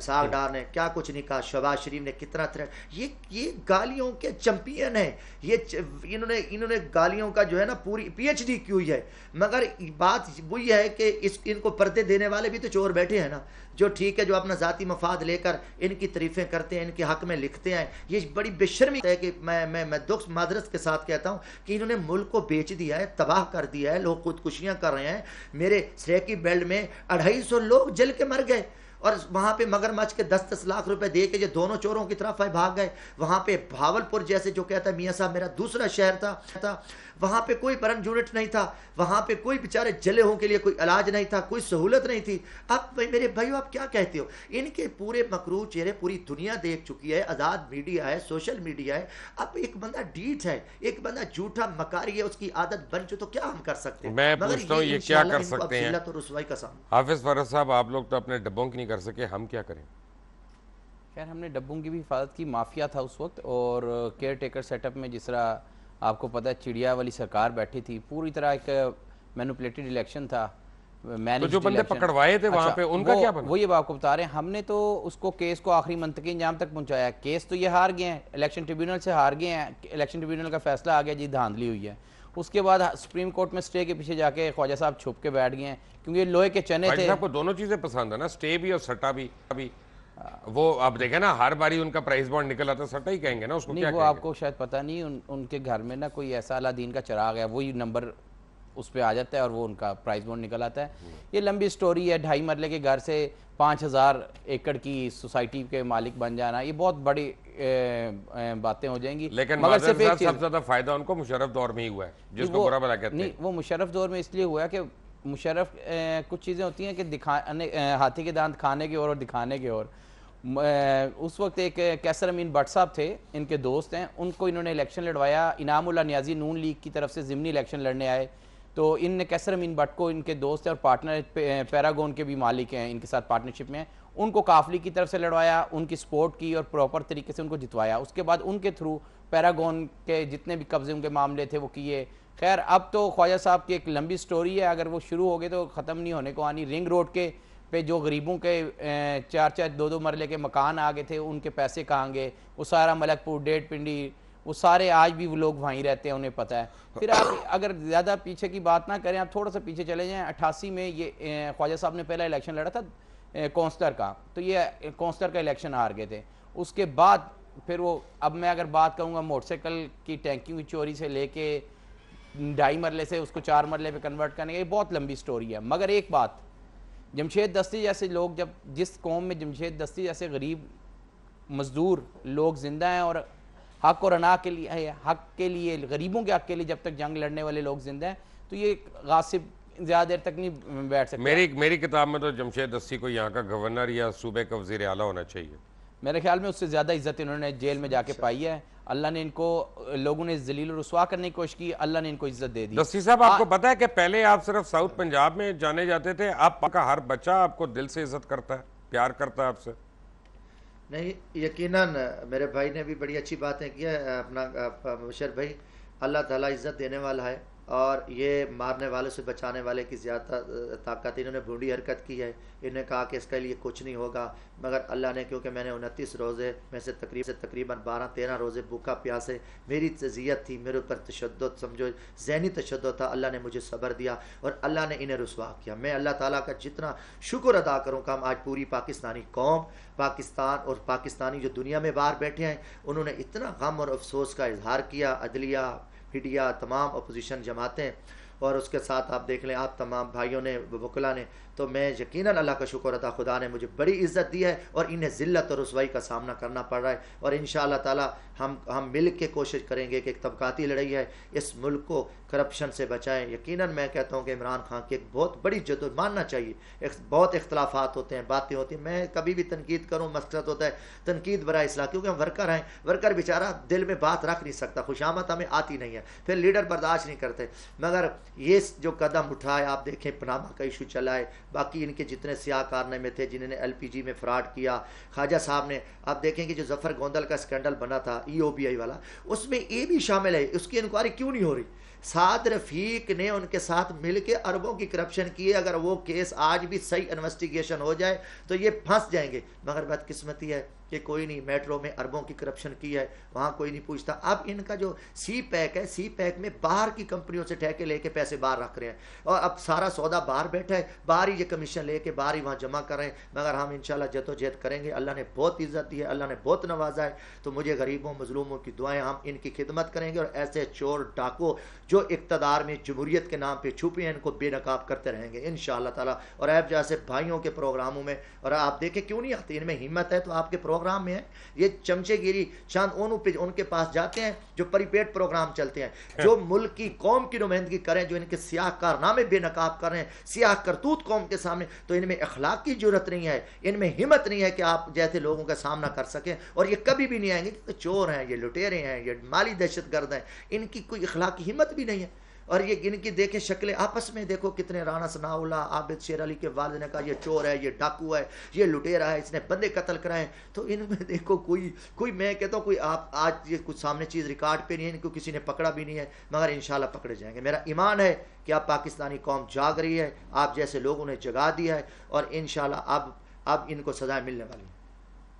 साग डार ने क्या कुछ नहीं कहा शहबाज शरीफ ने कितना थ्रेट ये ये गालियों के चैंपियन है ये इन्होंने इन्होंने गालियों का जो है ना पूरी पीएचडी की हुई है मगर बात वही है कि इस इनको पर्दे देने वाले भी तो चोर बैठे हैं ना जो ठीक है जो अपना ज़ाती मफाद लेकर इनकी तरीफें करते हैं इनके हक में लिखते हैं ये बड़ी बेशर्मी है कि मैं मैं मैं दुख मदरस के साथ कहता हूँ कि इन्होंने मुल्क को बेच दिया है तबाह कर दिया है लोग खुदकुशियाँ कर रहे हैं मेरे जैकी बेल्ट में अढ़ाई सौ लोग जल के मर गए और वहाँ पे मगरमच्छ के दस दस लाख रुपए दे के जो दोनों चोरों की तरफ भाग गए वहाँ पे भावलपुर जैसे जो कहता है मियाँ साहब मेरा दूसरा शहर था वहां पे कोई करंट यूनिट नहीं था वहां पे कोई बेचारे जले हों के लिए कोई इलाज नहीं था कोई सहूलत नहीं थी अब मेरे भाइयों आप क्या कहते हो इनके पूरे मकरू चेहरे पूरी दुनिया देख चुकी है आज़ाद मीडिया है सोशल मीडिया है अब एक बंदा डीट है एक बंदा झूठा मकारी है उसकी आदत बन चुके तो क्या हम कर सकते हैं मैं पूछता हूँ ये क्या कर सकते हैं तो रसवाई का सामना हाफिज फरज साहब आप लोग तो अपने डब्बों की नहीं कर सके हम क्या करें खैर हमने डब्बों की भी हिफाजत की माफिया था उस वक्त और केयर टेकर सेटअप में जिस तरह आपको पता है चिड़िया वाली सरकार बैठी थी पूरी तरह एक मैनुपलेटेड इलेक्शन था तो जो बंदे पकड़वाए थे वहां अच्छा, पे उनका वो, क्या बना? वो ये आपको बता रहे हैं हमने तो उसको केस को आखिरी के इंजाम तक पहुंचाया केस तो ये हार गए हैं इलेक्शन ट्रिब्यूनल से हार गए हैं इलेक्शन ट्रिब्यूनल का फैसला आ गया जी धांधली हुई है उसके बाद सुप्रीम कोर्ट में स्टे के पीछे जाके ख्वाजा साहब छुप के बैठ गए हैं क्योंकि लोहे के चने थे आपको दोनों चीजें पसंद है ना स्टे भी और सट्टा भी अभी वो आप देखें ना हर बारी उनका प्राइस बॉन्ड निकल आता सट्टा ही कहेंगे ना उसको नहीं, क्या वो आपको शायद पता नहीं उन, उनके घर में ना कोई ऐसा अलादीन का चराग है वही नंबर उस पर आ जाता है और वो उनका प्राइस बॉन्ड निकल आता है ये लंबी स्टोरी है ढाई मरले के घर से पाँच हज़ार एकड़ की सोसाइटी के मालिक बन जाना ये बहुत बड़ी बातें हो जाएंगी लेकिन मगर सिर्फ एक सबसे ज़्यादा फ़ायदा उनको मुशरफ दौर में ही हुआ है जिसको बुरा भला कहते हैं नहीं वो मुशरफ दौर में इसलिए हुआ है कि मुशरफ कुछ चीज़ें होती हैं कि दिखाने हाथी के दांत खाने के और दिखाने के और उस वक्त एक कैसर अमीन भट्ट साहब थे इनके दोस्त हैं उनको इन्होंने इलेक्शन लड़वाया इनामुल्ला न्याजी नून लीग की तरफ से ज़िमनी इलेक्शन लड़ने आए तो इन कैसर अमीन भट्ट को इनके दोस्त हैं और पार्टनर पैरागोन के भी मालिक हैं इनके साथ पार्टनरशिप में उनको काफली की तरफ से लड़वाया उनकी सपोर्ट की और प्रॉपर तरीके से उनको जितवाया उसके बाद उनके थ्रू पैरागोन के जितने भी कब्जे उनके मामले थे वो किए खैर अब तो ख्वाजा साहब की एक लंबी स्टोरी है अगर वो शुरू हो गए तो ख़त्म नहीं होने को आनी रिंग रोड के पे जो गरीबों के चार चार दो दो मरले के मकान आ गए थे उनके पैसे कहाँ गए वो सारा मलकपुर डेढ़ पिंडी वो सारे आज भी वो लोग वहीं रहते हैं उन्हें पता है फिर आप अगर ज़्यादा पीछे की बात ना करें आप थोड़ा सा पीछे चले जाएं अट्ठासी में ये ख्वाजा साहब ने पहला इलेक्शन लड़ा था कौंसलर का तो ये कौंसलर का इलेक्शन हार गए थे उसके बाद फिर वो अब मैं अगर बात करूँगा मोटरसाइकिल की टैंकियों की चोरी से लेके ढाई मरले से उसको चार मरले पे कन्वर्ट करने ये बहुत लंबी स्टोरी है मगर एक बात जमशेद दस्ती जैसे लोग जब जिस कौम में जमशेद दस्ती जैसे गरीब मज़दूर लोग ज़िंदा हैं और हक और अना के लिए हक के लिए गरीबों के हक के लिए जब तक जंग लड़ने वाले लोग ज़िंदा हैं तो ये गासिब ज़्यादा देर तक नहीं बैठ सकते मेरी मेरी किताब में तो जमशेद दस्ती को यहाँ का गवर्नर या सूबे का वजीर आला होना चाहिए मेरे ख्याल में उससे ज़्यादा इज्जत इन्होंने जेल में जाके अच्छा। पाई है अल्लाह ने इनको लोगों ने जलील रसुआ करने की कोशिश की अल्लाह ने इनको इज्जत दे दी दस्ती तो साहब आपको पता है कि पहले आप सिर्फ साउथ पंजाब में जाने जाते थे आप का हर बच्चा आपको दिल से इज्जत करता है प्यार करता है आपसे नहीं यकीनन मेरे भाई ने भी बड़ी अच्छी बातें की है अपना मुशर भाई अल्लाह ताला इज्जत देने वाला है और ये मारने वाले से बचाने वाले की ज़्यादा ताकत इन्होंने भूडी हरकत की है इन्होंने कहा कि इसके लिए कुछ नहीं होगा मगर अल्लाह ने क्योंकि मैंने उनतीस रोज़े में से तकरीब से तकरीबन बारह तेरह रोज़े भूखा प्यासे मेरी तजियत थी मेरे ऊपर तशद समझो जहनी तशद था अल्लाह ने मुझे सब्र दिया और अल्लाह ने इन्हें रसवा किया मैं अल्लाह ताली का जितना शुक्र अदा करूँ का हम आज पूरी पाकिस्तानी कौम पाकिस्तान और पाकिस्तानी जो दुनिया में बाहर बैठे हैं उन्होंने इतना गम और अफसोस का इजहार किया अदलिया हिडिया तमाम अपोजिशन जमातें और उसके साथ आप देख लें आप तमाम भाइयों ने वकला ने तो मैं यकीन अल्लाह का शुक्र अदा खुदा ने मुझे बड़ी इज्जत दी है और इन्हें ज़िल्त और रसवाई का सामना करना पड़ रहा है और इन ताला हम हम मिल के कोशिश करेंगे कि एक तबकाती लड़ाई है इस मुल्क को करप्शन से बचाएं यकीन मैं कहता हूँ कि इमरान खान की एक बहुत बड़ी जद मानना चाहिए एक बहुत इख्तलाफात होते हैं बातें होती हैं मैं कभी भी तनकीद करूँ मकसद होता है तनकीद बरा इसलाह क्योंकि हम वर्कर हैं वर्कर बेचारा दिल में बात रख नहीं सकता खुशामत हमें आती नहीं है फिर लीडर बर्दाश्त नहीं करते मगर ये जो कदम उठाए आप देखें पनामा का इशू चलाए बाकी इनके जितने सियाह कारने में थे जिन्होंने जी में फ्रॉड किया ख्वाजा साहब ने आप देखेंगे जो जफर गोंदल का स्कैंडल बना था आई वाला उसमें ये भी शामिल है उसकी इंक्वायरी क्यों नहीं हो रही साद रफीक ने उनके साथ मिलकर अरबों की करप्शन की है अगर वो केस आज भी सही इन्वेस्टिगेशन हो जाए तो ये फंस जाएंगे मगर बदकिस्मती है कि कोई नहीं मेट्रो में अरबों की करप्शन की है वहाँ कोई नहीं पूछता अब इनका जो सी पैक है सी पैक में बाहर की कंपनियों से ठहके लेके पैसे बाहर रख रहे हैं और अब सारा सौदा बाहर बैठा है बाहर ही ये कमीशन लेके बाहर ही वहाँ जमा कर रहे हैं मगर हम इंशाल्लाह जदोजहद करेंगे अल्लाह ने बहुत इज्जत दी है अल्लाह ने बहुत नवाजा है तो मुझे गरीबों मजलूमों की दुआएं हम इनकी खिदमत करेंगे और ऐसे चोर जो जो इकतदार में जमहूरीत के नाम पर छुपे हैं इनको बेनकाब करते रहेंगे इन ताला और ऐप जैसे भाइयों के प्रोग्रामों में और आप देखें क्यों नहीं आते इनमें हिम्मत है तो आपके प्रोग्राम में है ये चमचेगिरी चांद ओनू पे उनके पास जाते हैं जो परिपेट प्रोग्राम चलते हैं हाँ। जो मुल्क की कौम की नुमाइंदगी करें जो इनके सियाह कारनामे बेनकाब कर रहे हैं सियाह करतूत कौम के सामने तो इनमें अखलाक की जरूरत नहीं है इनमें हिम्मत नहीं है कि आप जैसे लोगों का सामना कर सकें और ये कभी भी नहीं आएंगे क्योंकि चोर हैं ये लुटेरे हैं ये माली दहशत गर्द हैं इनकी कोई अखलाक की हिम्मत भी भी नहीं है और ये इनकी देखे शक्लें आपस में देखो कितने राणा सनाउला आबिद शेर अली के वालद ने कहा ये चोर है ये डाकू है ये लुटेरा है इसने बंदे कत्ल कराए तो इनमें देखो कोई कोई मैं कहता हूँ कोई आप आज ये कुछ सामने चीज़ रिकॉर्ड पे नहीं है इनको किसी ने पकड़ा भी नहीं है मगर इन पकड़े जाएंगे मेरा ईमान है कि आप पाकिस्तानी कौम जाग रही है आप जैसे लोगों ने जगा दिया है और इन अब अब इनको सजाएं मिलने वाली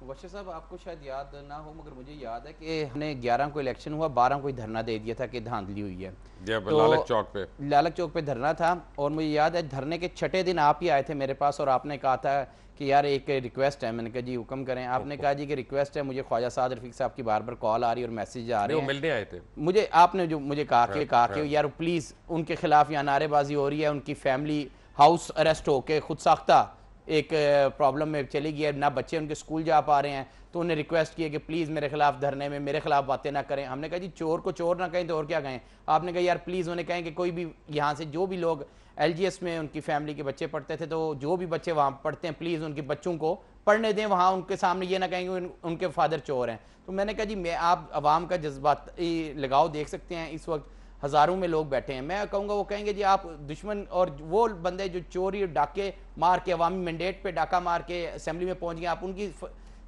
वशर साहब आपको शायद याद ना हो मगर मुझे याद है कि हमने 11 को इलेक्शन हुआ 12 को ही धरना दे दिया था कि धांधली हुई है तो लालक चौक पे लालक चौक पे धरना था और मुझे याद है धरने के छठे दिन आप ही आए थे मेरे पास और आपने कहा था कि यार एक रिक्वेस्ट है मैंने कहा जी हुक्म करें आपने कहा जी कि रिक्वेस्ट है मुझे ख्वाजा साद रफीक साहब की बार बार कॉल आ रही और मैसेज आ रहे हैं मिलने आए थे मुझे आपने जो मुझे कहा कि कहा कि यार प्लीज़ उनके खिलाफ यहाँ नारेबाजी हो रही है उनकी फैमिली हाउस अरेस्ट होके खुद साख्ता एक प्रॉब्लम में चली गई है ना बच्चे उनके स्कूल जा पा रहे हैं तो उन्हें रिक्वेस्ट किया कि प्लीज़ मेरे खिलाफ धरने में मेरे खिलाफ बातें ना करें हमने कहा जी चोर को चोर ना कहें तो और क्या कहें आपने कहा यार प्लीज़ उन्हें कहें कि कोई भी यहाँ से जो भी लोग एल में उनकी फैमिली के बच्चे पढ़ते थे तो जो भी बच्चे वहाँ पढ़ते हैं प्लीज़ उनके बच्चों को पढ़ने दें वहाँ उनके सामने ये ना कहेंगे उनके फादर चोर हैं तो मैंने कहा जी मैं आप आवाम का जज्बाती लगाव देख सकते हैं इस वक्त हज़ारों में लोग बैठे हैं मैं कहूँगा वो कहेंगे जी आप दुश्मन और वो बंदे जो चोरी और डाके मार के अवामी मैंडेट पर डाका मार के असम्बली में पहुँच गए आप उनकी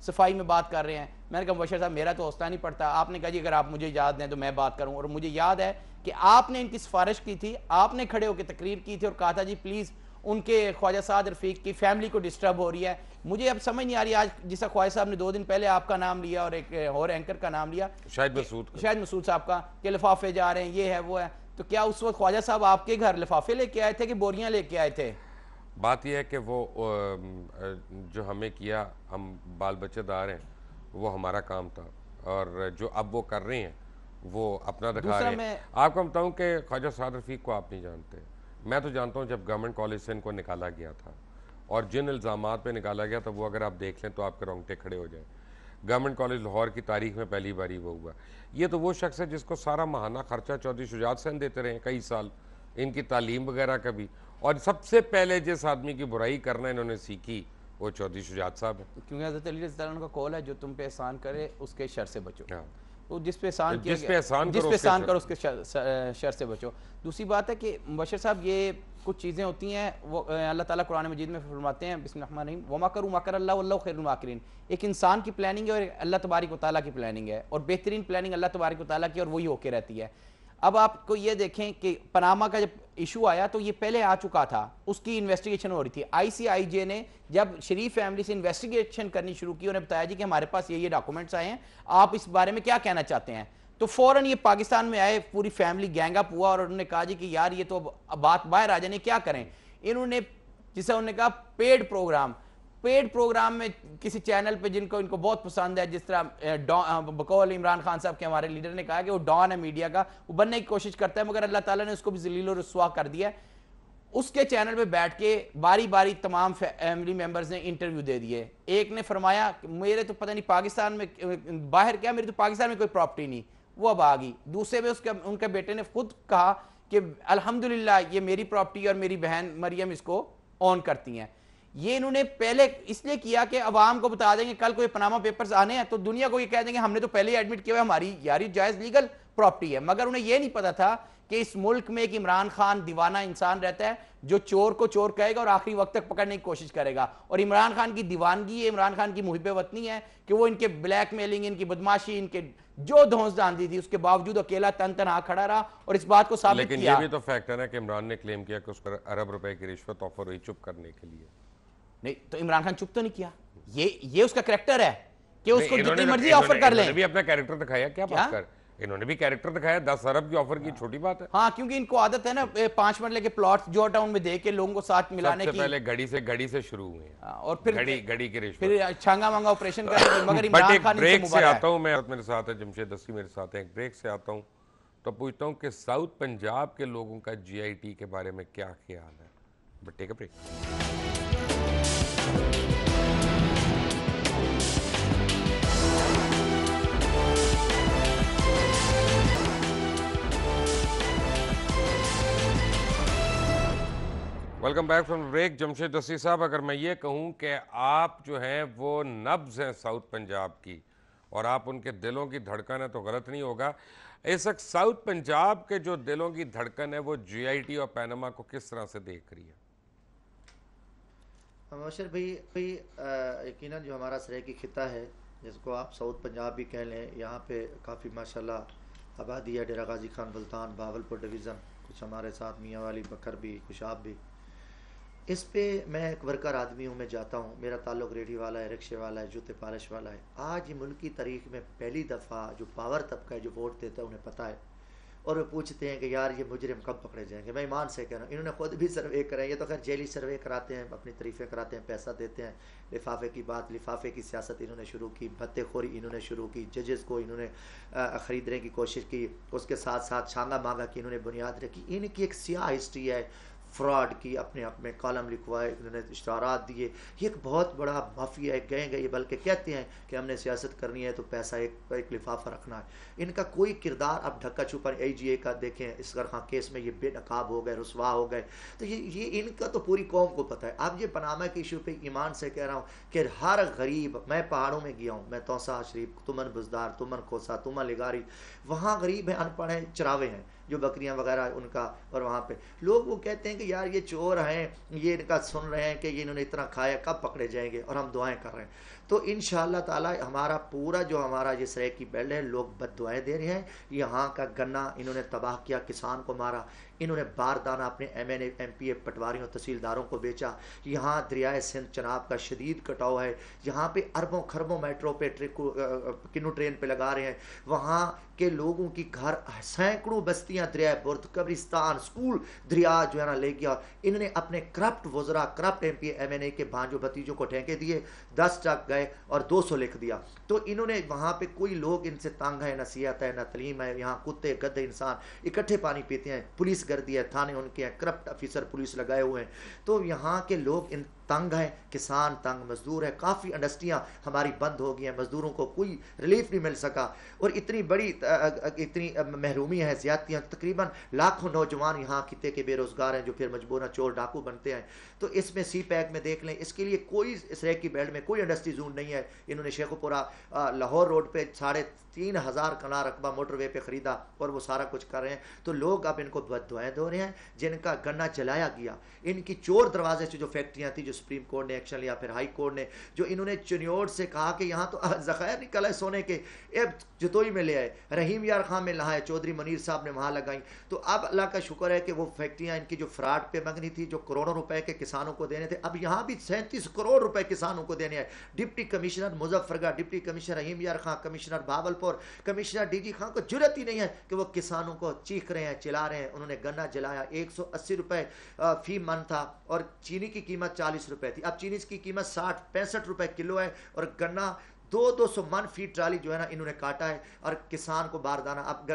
सफाई में बात कर रहे हैं मैंने कहा मुबशर साहब मेरा तो हौसला नहीं पड़ता आपने कहा जी अगर आप मुझे याद दें तो मैं बात करूँ और मुझे याद है कि आपने इनकी सिफारिश की थी आपने खड़े होकर तकरीर की थी और कहा था जी प्लीज़ उनके ख्वाजा साद रफीक की फैमिली को डिस्टर्ब हो रही है मुझे अब समझ नहीं आ रही आज जिसका ख्वाजा साहब ने दो दिन पहले आपका नाम लिया और एक और एंकर का नाम लिया शायद मसूद शायद मसूद साहब का कि लिफाफे जा रहे हैं ये है वो है तो क्या उस वक्त ख्वाजा साहब आपके घर लिफाफे लेके आए थे कि बोरियाँ लेके आए थे बात यह है कि वो जो हमें किया हम बाल बच्चेदार हैं वो हमारा काम था और जो अब वो कर रहे हैं वो अपना दिखा रहे हैं आपको बताऊं कि ख्वाजा साद रफीक को आप नहीं जानते मैं तो जानता हूँ जब गवर्नमेंट कॉलेज से इनको निकाला गया था और जिन इल्ज़ाम पर निकाला गया था वो अगर आप देख लें तो आपके रोंगटे खड़े हो जाएँ गवर्नमेंट कॉलेज लाहौर की तारीख में पहली बार ही वो हुआ ये तो वो शख्स है जिसको सारा महाना खर्चा चौधरी शुजात सेन देते रहे कई साल इनकी तालीम वगैरह का भी और सबसे पहले जिस आदमी की बुराई करना इन्होंने सीखी वो चौधरी शुजात साहब है क्योंकि हजरत अली का कॉल है जो तुम पे एहसान करे उसके शर से बचो हाँ। तो जिस पे एहसान तो किया जिस पे एहसान जिस पे एहसान करो उसके शर से बचो दूसरी बात है कि मुबशर साहब ये कुछ चीज़ें होती हैं वो अल्लाह ताला कुरान मजीद में फरमाते हैं बिस्मिल्लाहिर्रहमानिर्रहीम वमा करूँ मकर अल्लाह खैर माकरीन एक इंसान की प्लानिंग है और अल्लाह तबारक वाली की प्लानिंग है और बेहतरीन प्लानिंग अल्लाह तबारक वाली की और वही होके रहती है अब आपको ये देखें कि पनामा का जब इशू आया तो ये पहले आ चुका था उसकी इन्वेस्टिगेशन हो रही थी आईसीआईजे ने जब शरीफ फैमिली से इन्वेस्टिगेशन करनी शुरू की उन्हें बताया जी कि हमारे पास ये ये डॉक्यूमेंट्स आए हैं आप इस बारे में क्या कहना चाहते हैं तो फौरन ये पाकिस्तान में आए पूरी फैमिली गैंगअप हुआ और उन्होंने कहा जी कि यार ये तो अब बात बाहर आ जाने क्या करें इन्होंने जिसे उन्होंने कहा पेड प्रोग्राम पेड प्रोग्राम में किसी चैनल पे जिनको इनको बहुत पसंद है जिस तरह बकौल इमरान खान साहब के हमारे लीडर ने कहा कि वो डॉन है मीडिया का वो बनने की कोशिश करता है मगर अल्लाह ताला ने उसको भी जलील रसवा कर दिया उसके चैनल पे बैठ के बारी बारी तमाम फैमिली मेंबर्स ने इंटरव्यू दे दिए एक ने फरमाया मेरे तो पता नहीं पाकिस्तान में बाहर क्या मेरी तो पाकिस्तान में कोई प्रॉपर्टी नहीं वो अब आ गई दूसरे में उसके उनके बेटे ने खुद कहा कि अल्हम्दुलिल्लाह ये मेरी प्रॉपर्टी और मेरी बहन मरियम इसको ऑन करती हैं ये इन्होंने पहले इसलिए किया कि आवाम को बता देंगे कल कोई पनामा पेपर्स आने हैं तो दुनिया को ये कह देंगे हमने तो पहले ही एडमिट किया है हमारी यारी जायज़ लीगल प्रॉपर्टी है मगर उन्हें ये नहीं पता था कि इस मुल्क में एक इमरान खान दीवाना इंसान रहता है जो चोर को चोर कहेगा और आखिरी वक्त तक पकड़ने की कोशिश करेगा और इमरान खान की दीवानगी है इमरान खान की मुहिब वतनी है कि वो इनके ब्लैक मेलिंग इनकी बदमाशी इनके जो धोस जान दी थी उसके बावजूद अकेला तन तन आ खड़ा रहा और इस बात को साबित किया लेकिन ये भी तो फैक्टर है कि इमरान ने क्लेम किया कि उस पर अरब रुपए की रिश्वत ऑफर हुई चुप करने के लिए नहीं तो इमरान खान चुप तो नहीं किया ये ये उसका करेक्टर है कि उसको जितनी तो- मर्जी ऑफर कर ले भी अपना कैरेक्टर दिखाया क्या, बात कर इन्होंने भी कैरेक्टर दिखाया दस अरब की ऑफर की हाँ। छोटी बात है हाँ क्योंकि इनको आदत है ना पांच मरले के प्लॉट जो टाउन में दे के लोगों को साथ मिलाने की पहले घड़ी से घड़ी से शुरू हुए हाँ, और फिर घड़ी घड़ी के फिर छांगा मांगा ऑपरेशन कर ब्रेक से आता हूँ मैं मेरे साथ है जमशेद दस्ती मेरे साथ है ब्रेक से आता हूँ तो पूछता हूँ कि साउथ पंजाब के लोगों का जी के बारे में क्या ख्याल है but take break welcome back from break Jamshed Dasti साहब अगर मैं ये कहूँ कि आप जो हैं वो नब्ज़ हैं साउथ पंजाब की और आप उनके दिलों की धड़कन है तो गलत नहीं होगा इस वक्त साउथ पंजाब के जो दिलों की धड़कन है वो जीआईटी और पैनमा को किस तरह से देख रही है हाँ, मबशर भाई भाई यक़ीन जो हमारा सरे की खिता है जिसको आप साउथ पंजाब भी कह लें यहाँ पे काफ़ी माशाल्लाह आबादी है डेरा गाजी खान बुल्तान बावलपुर डिवीज़न कुछ हमारे साथ मियाँ वाली बकर भी खुशाब भी इस पे मैं एक वर्कर आदमी हूँ मैं जाता हूँ मेरा ताल्लुक रेडी वाला है रिक्शे वाला है जूते पालिश वाला है आज मुल्क की तारीख में पहली दफ़ा जो पावर तबका है जो वोट देता है उन्हें पता है और वे पूछते हैं कि यार ये मुजरिम कब पकड़े जाएंगे मैं ईमान से कह रहा हूँ इन्होंने खुद भी सर्वे कराए ये तो खैर जेली सर्वे कराते हैं अपनी तरीफ़ें कराते हैं पैसा देते हैं लिफाफे की बात लिफाफे की सियासत इन्होंने शुरू की भत्तेखोरी इन्होंने शुरू की जजेस को इन्होंने ख़रीदने की कोशिश की उसके साथ साथ छांगा मांगा कि इन्होंने बुनियाद रखी इनकी एक सियाह हिस्ट्री है फ्रॉड की अपने आप में कॉलम लिखवाए उन्होंने इशारात दिए ये एक बहुत बड़ा माफिया एक गैंग है ये बल्कि कहते हैं कि हमने सियासत करनी है तो पैसा एक एक लिफाफा रखना है इनका कोई किरदार अब ढक्का छुपा ए जी ए का देखें गर खां केस में ये बेनकाब हो गए रसवा हो गए तो ये ये इनका तो पूरी कौम को पता है अब ये पनामा के इशू पर ईमान से कह रहा हूँ कि हर गरीब मैं पहाड़ों में गया हूँ मैं तोसा शरीफ तुमन बुजदार तुमन खोसा तुमन लिगारी वहाँ गरीब हैं अनपढ़ हैं चरावे हैं जो बकरियां वगैरह उनका और वहाँ पे लोग वो कहते हैं कि यार ये चोर हैं ये इनका सुन रहे हैं कि ये इन्होंने इतना खाया कब पकड़े जाएंगे और हम दुआएं कर रहे हैं तो इन ताला हमारा पूरा जो हमारा जिस रह की बेल्ट है लोग बद दे रहे हैं यहाँ का गन्ना इन्होंने तबाह किया किसान को मारा इन्होंने बारदाना अपने M N M P A पटवारियों तहसीलदारों को बेचा यहाँ दरियाए सिंध चनाब का शदीद कटाव है यहाँ पे अरबों खरबों मेट्रो पे किन्नू ट्रेन पे लगा रहे हैं वहाँ के लोगों की घर सैकड़ों बस्तियाँ दरियाए बुर्द कब्रिस्तान स्कूल दरिया जो है ना ले गया इन्होंने अपने करप्ट वजरा corrupt M P M N A के भांजो भतीजों को ठेंके दिए दस टक गए और दो सौ लिख दिया तो इन्होंने वहाँ पे कोई लोग इनसे तंग है नसीहत है न तलीम है यहाँ कुत्ते गद्दे इंसान इकट्ठे पानी पीते हैं पुलिस गर्दी है थाने उनके हैं करप्ट अफिसर पुलिस लगाए हुए हैं तो यहाँ के लोग इन तंग हैं किसान तंग मजदूर है काफ़ी इंडस्ट्रियाँ हमारी बंद हो गई हैं मजदूरों को कोई रिलीफ नहीं मिल सका और इतनी बड़ी इतनी महरूमी है ज्यादतियाँ तकरीबन लाखों नौजवान यहाँ खिते के बेरोज़गार हैं जो फिर मजबूर चोर डाकू बनते हैं तो इसमें सी पैक में देख लें इसके लिए कोई इस रेक की बेल्ट में कोई इंडस्ट्री जोन नहीं है इन्होंने शेखोपुरा लाहौर रोड पर साढ़े तीन हज़ार कना रकबा मोटरवे पे ख़रीदा और वो सारा कुछ कर रहे हैं तो लोग अब इनको दुआएं धो रहे हैं जिनका गन्ना जलाया गया इनकी चोर दरवाजे से जो फैक्ट्रियाँ थी जो सुप्रीम कोर्ट ने एक्शन लिया फिर हाई कोर्ट ने जो इन्होंने चुनियोड़ से कहा कि यहाँ तो जखैर निकला है सोने के एब जतोई में ले आए रहीम यार खां में लहाए चौधरी मनीर साहब ने वहाँ लगाई तो अब अल्लाह का शुक्र है कि वो फैक्ट्रियाँ इनकी जो फ्रॉड पे मंगनी थी जो करोड़ों रुपए के किसानों को देने थे अब यहाँ भी सैंतीस करोड़ रुपए किसानों को देने आए deputy commissioner Muzaffargarh deputy commissioner Rahim Yar Khan commissioner Bahawalpur और कमिश्नर डीजी खान को जरूरत ही नहीं है कि वो किसानों को चीख रहे हैं चिल्ला रहे हैं उन्होंने गन्ना जलाया एक सौ फी मन था और चीनी की कीमत चालीस रुपये थी अब चीनी की कीमत साठ पैंसठ रुपये किलो है और गन्ना दो दो सौ मन फीट ट्राली जो है ना इन्होंने काटा है और किसान को बारदाना अब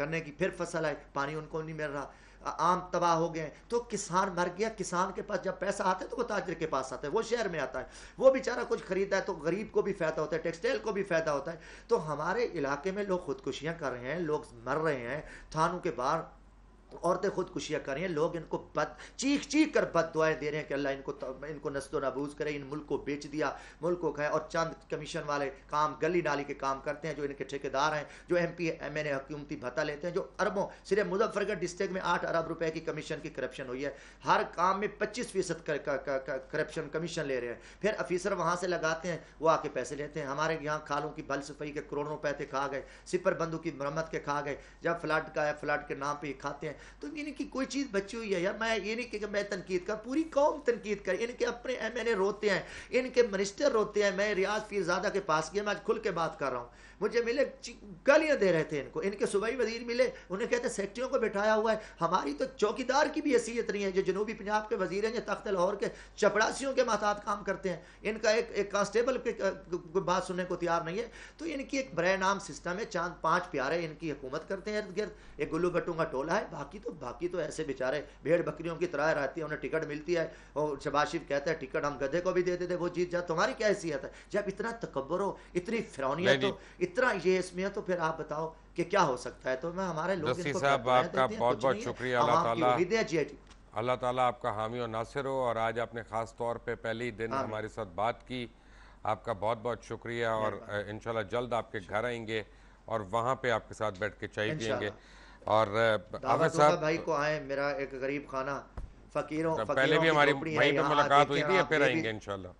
गन्ने की फिर फसल है पानी उनको नहीं मिल रहा आम तबाह हो गए तो किसान मर गया किसान के पास जब पैसा आता है तो वो ताजर के पास आता है वो शहर में आता है वो बेचारा कुछ खरीदता है तो गरीब को भी फायदा होता है टेक्सटाइल को भी फायदा होता है तो हमारे इलाके में लोग खुदकुशियाँ कर रहे हैं लोग मर रहे हैं थानों के बाहर औरतें खुदकुशियाँ कर रही हैं लोग इनको बद चीख चीख कर बद दुआएं दे रहे हैं कि अल्लाह इनको इनको नस्तो नबूज करे इन मुल्क को बेच दिया मुल्क को खाए और चंद कमीशन वाले काम गली नाली के काम करते हैं जो इनके ठेकेदार हैं जो एम पी एम एन एकूमती भत्ता लेते हैं जो अरबों सिर्फ मुजफ्फरगढ़ डिस्ट्रिक्ट में आठ अरब रुपए की कमीशन की करप्शन हुई है हर काम में पच्चीस फीसद करप्शन कमीशन ले रहे हैं फिर अफीसर वहाँ से लगाते हैं वो आके पैसे लेते हैं हमारे यहाँ खालों की भल सफाई के करोड़ों पैसे खा गए सिपर बंदू की मरम्मत के खा गए जब फ्लड का है फ्लड के नाम पर खाते हैं तो ये नहीं कि कोई चीज़ बची हुई है या मैं ये नहीं कि मैं तनकीद कर पूरी कौम तनकीद कर इनके अपने एम ए रोते हैं इनके मिनिस्टर रोते हैं मैं रियाज ज़्यादा के पास गया मैं आज खुल के बात कर रहा हूँ मुझे मिले गालियां दे रहे थे इनको इनके सूबाई वजीर मिले उन्हें कहते सेक्ट्रियों को बैठाया हुआ है हमारी तो चौकीदार की भी हैसियत नहीं है जो जनूबी पंजाब के वजीर हैं जो तख्त लाहौर के चपड़ासियों के माता काम करते हैं इनका एक एक कांस्टेबल के बात सुनने को तैयार नहीं है तो इनकी एक बर नाम सिस्टम है चांद पाँच प्यारे इनकी हुकूमत करते हैं इर्द गिर्द एक गुल्लू गट्टू का टोला है बाकी तो बाकी तो ऐसे बेचारे भेड़ बकरियों की तरह रहती है उन्हें टिकट मिलती है और शबाशिफ कहते हैं टिकट हम गधे को भी दे देते वो जीत जा तुम्हारी क्या हैसियत है जब इतना तकबर हो इतनी फिरौनियत हो इतना ये इसमें तो फिर आप बताओ कि क्या हो सकता है तो मैं हमारे लोग आपका बहुत बहुत शुक्रिया अल्लाह अल्लाह ताला आपका हामी और नासिर हो और आज आपने ख़ास तौर पे पहले ही दिन हमारे साथ बात की आपका बहुत बहुत शुक्रिया और इन जल्द आपके घर आएंगे और वहाँ पे आपके साथ बैठ के चाय पियेंगे और साहब भाई को आए मेरा एक गरीब खाना फकीरों तो पहले भी हमारी भाई पे मुलाकात हुई थी फिर आएंगे इनशाला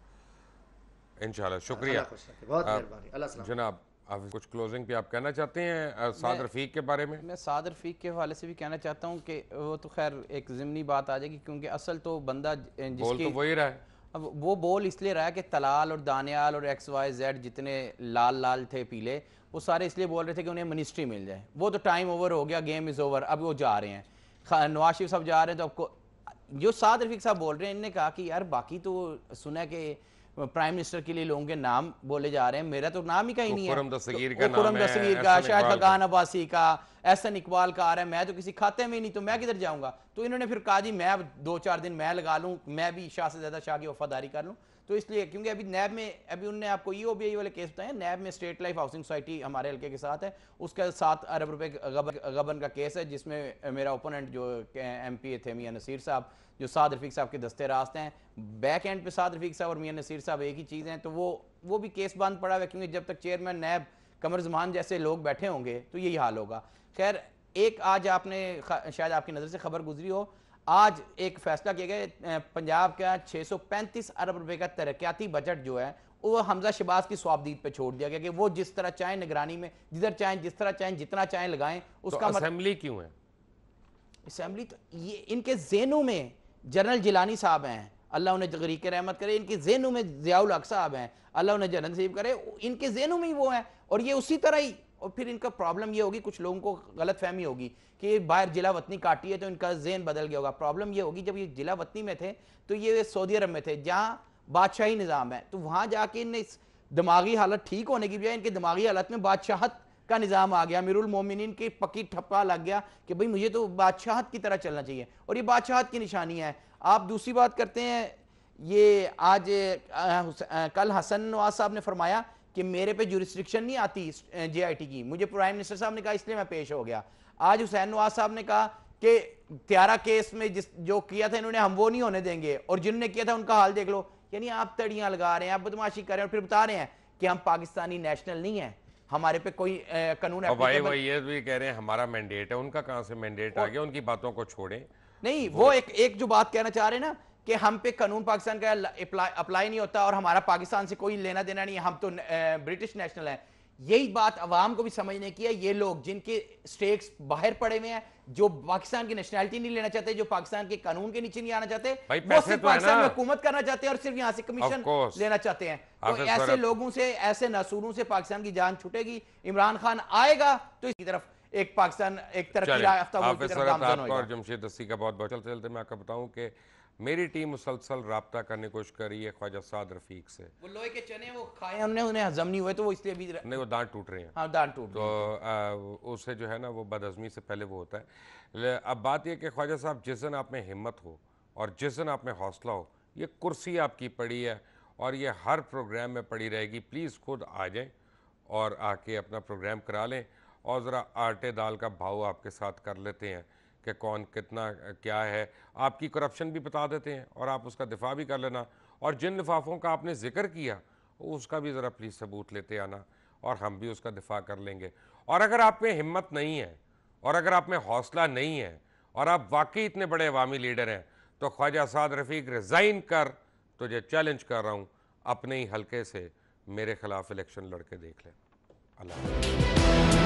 इनशाला शुक्रिया जनाब आप कुछ क्लोजिंग पे आप कहना चाहते हैं साद रफीक के बारे में मैं साद रफीक के हवाले से भी कहना चाहता हूँ कि वो तो खैर एक जिमनी बात आ जाएगी क्योंकि असल तो बंदा जिसकी तो वही रहा है अब वो बोल इसलिए रहा है कि तलाल और दानियाल और एक्स वाई जेड जितने लाल लाल थे पीले वो सारे इसलिए बोल रहे थे कि उन्हें मिनिस्ट्री मिल जाए वो तो टाइम ओवर हो गया गेम इज़ ओवर अब वो जा रहे हैं नवाज शरीफ साहब जा रहे हैं तो आपको जो साद रफीक साहब बोल रहे हैं इनने कहा कि यार बाकी तो सुना कि प्राइम मिनिस्टर के लिए लोगों के नाम बोले जा रहे हैं मेरा तो नाम ही कहीं तो नहीं है दस्तगीर तो दस्तगीर का शायद फकान अब्बासी का एहसन इकबाल का आ रहा है मैं तो किसी खाते में नहीं तो मैं किधर जाऊंगा तो इन्होंने फिर कहा जी मैं दो चार दिन मैं लगा लूँ मैं भी शाह से ज़्यादा शाह की वफादारी कर लूँ तो इसलिए क्योंकि अभी नैब में अभी उनने आपको ई e ओ वाले केस बताए नैब में स्टेट लाइफ हाउसिंग सोसाइटी हमारे हल्के के साथ है उसका सात अरब रुपए गबन का केस है जिसमें मेरा ओपोनेंट जो एम पी थे मियाँ नसीर साहब जो साद रफीक साहब के दस्ते रास्ते हैं बैक एंड पे साद रफीक साहब और मियाँ नसीर साहब एक ही चीज़ हैं तो वो वो भी केस बंद पड़ा हुआ है क्योंकि जब तक चेयरमैन नैब कमर जमान जैसे लोग बैठे होंगे तो यही हाल होगा खैर एक आज आपने शायद आपकी नज़र से खबर गुजरी हो आज एक फैसला किया गया पंजाब का 635 अरब रुपए का तरक्याती बजट जो है वो हमजा शिबाज की स्वाबदीद पे छोड़ दिया गया कि वो जिस तरह चाहे निगरानी में जिधर चाहे जिस तरह चाहे जितना चाहे लगाएं उसका तो असेंबली मत... क्यों है असेंबली तो ये इनके जेनू में जनरल जिलानी साहब हैं अल्लाह उन्हें तरीके रहमत करे इनके जेनू में जियाउल हक साहब हैं अल्लाह उन्हें जनरल नसीब करे इनके जेनू में ही वो हैं और ये उसी तरह ही और फिर इनका प्रॉब्लम ये होगी कुछ लोगों को गलत फहमी होगी कि बाहर जिला वतनी काटी है तो इनका जेन बदल गया होगा प्रॉब्लम ये होगी जब ये जिला वतनी में थे तो ये सऊदी अरब में थे जहाँ बादशाही निज़ाम है तो वहाँ जाके इन दिमागी हालत ठीक होने की बजाय इनके दिमागी हालत में बादशाहत का निज़ाम आ गया अमीरुल मोमिनीन की पक्की ठप्पा लग गया कि भाई मुझे तो बादशाहत की तरह चलना चाहिए और ये बादशाहत की निशानी है आप दूसरी बात करते हैं ये आज आ, आ, कल हसन नवाज साहब ने फरमाया कि मेरे पे जुरिस्ट्रिक्शन नहीं आती जेआईटी की मुझे प्राइम मिनिस्टर साहब ने कहा इसलिए मैं पेश हो गया आज हुसैन नवाज साहब ने कहा कि त्यारा केस में जिस जो किया था इन्होंने हम वो नहीं होने देंगे और जिन्होंने किया था उनका हाल देख लो यानी आप तड़ियां लगा रहे हैं आप बदमाशी कर रहे हैं और फिर बता रहे हैं कि हम पाकिस्तानी नेशनल नहीं है हमारे पे कोई कानून भाई वो ये भी कह रहे हैं हमारा मैंडेट है उनका कहां से मैंडेट आ गया उनकी बातों को छोड़े नहीं वो, वो एक एक जो बात कहना चाह रहे हैं ना कि हम पे कानून पाकिस्तान का अप्लाई नहीं होता और हमारा पाकिस्तान से कोई लेना देना नहीं हम तो ब्रिटिश नेशनल हैं यही बात अवाम को भी समझने की है ये लोग जिनके स्टेक्स बाहर पड़े हुए हैं जो पाकिस्तान की नेशनलिटी नहीं लेना चाहते जो पाकिस्तान के कानून के नीचे नहीं आना चाहते वो सिर्फ तो पाकिस्तान में हुकूमत करना चाहते हैं और सिर्फ यहाँ से कमीशन लेना चाहते हैं तो ऐसे लोगों से ऐसे नसूरों से पाकिस्तान की जान छूटेगी इमरान खान आएगा तो इसकी तरफ एक पाकिस्तान एक तरफ जमशेद का बहुत बहुत चलते मैं आपको बताऊँ की मेरी टीम मुसलसल रबता करने की कोशिश कर रही है ख्वाजा साद रफीक से वो लोहे के चने वो खाए हमने उन्हें हजम नहीं हुए तो वो इसलिए भी नहीं वो दांत टूट रहे हैं हाँ दांत टूट तो आ, उससे जो है ना वो बदहजमी से पहले वो होता है अब बात यह कि ख्वाजा साहब जिस दिन आप में हिम्मत हो और जिस दिन आप में हौसला हो ये कुर्सी आपकी पड़ी है और ये हर प्रोग्राम में पड़ी रहेगी प्लीज़ खुद आ जाएँ और आके अपना प्रोग्राम करा लें और ज़रा आटे दाल का भाव आपके साथ कर लेते हैं कि कौन कितना क्या है आपकी करप्शन भी बता देते हैं और आप उसका दिफा भी कर लेना और जिन लिफाफों का आपने जिक्र किया उसका भी ज़रा प्लीज़ सबूत लेते आना और हम भी उसका दिफा कर लेंगे और अगर आप में हिम्मत नहीं है और अगर आप में हौसला नहीं है और आप वाकई इतने बड़े अवामी लीडर हैं तो ख्वाजा साद रफ़ीक रिज़ाइन कर तुझे चैलेंज कर रहा हूँ अपने ही हल्के से मेरे ख़िलाफ़ इलेक्शन लड़के देख लें अल्लाह